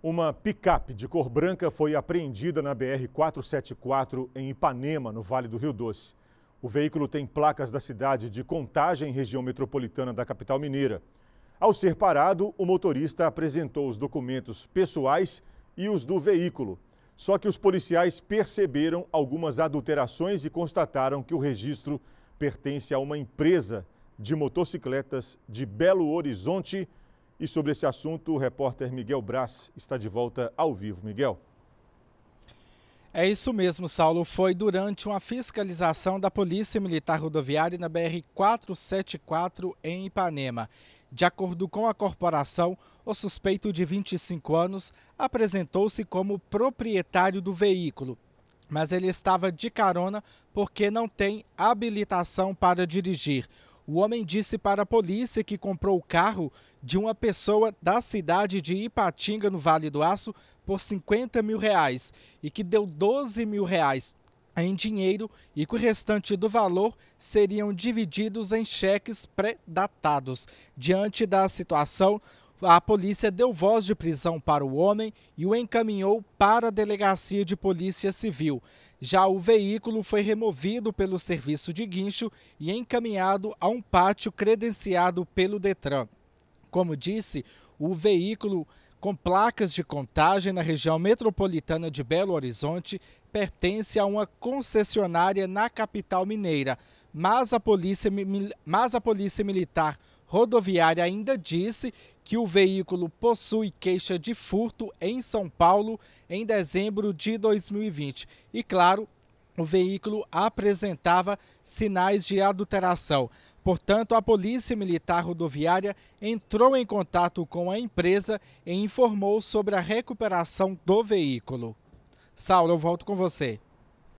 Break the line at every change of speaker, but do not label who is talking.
Uma picape de cor branca foi apreendida na BR-474 em Ipanema, no Vale do Rio Doce. O veículo tem placas da cidade de Contagem, região metropolitana da capital mineira. Ao ser parado, o motorista apresentou os documentos pessoais e os do veículo. Só que os policiais perceberam algumas adulterações e constataram que o registro pertence a uma empresa de motocicletas de Belo Horizonte, e sobre esse assunto, o repórter Miguel Braz está de volta ao vivo. Miguel. É isso mesmo, Saulo. Foi
durante uma fiscalização da Polícia Militar Rodoviária na BR-474 em Ipanema. De acordo com a corporação, o suspeito de 25 anos apresentou-se como proprietário do veículo, mas ele estava de carona porque não tem habilitação para dirigir. O homem disse para a polícia que comprou o carro de uma pessoa da cidade de Ipatinga, no Vale do Aço, por 50 mil reais e que deu 12 mil reais em dinheiro e que o restante do valor seriam divididos em cheques pré-datados. Diante da situação, a polícia deu voz de prisão para o homem e o encaminhou para a delegacia de polícia civil. Já o veículo foi removido pelo serviço de guincho e encaminhado a um pátio credenciado pelo Detran. Como disse, o veículo com placas de contagem na região metropolitana de Belo Horizonte pertence a uma concessionária na capital mineira, mas a polícia, mas a polícia militar rodoviária ainda disse que o veículo possui queixa de furto em São Paulo em dezembro de 2020. E claro, o veículo apresentava sinais de adulteração. Portanto, a Polícia Militar Rodoviária entrou em contato com a empresa e informou sobre a recuperação do veículo. Saulo, eu volto com você.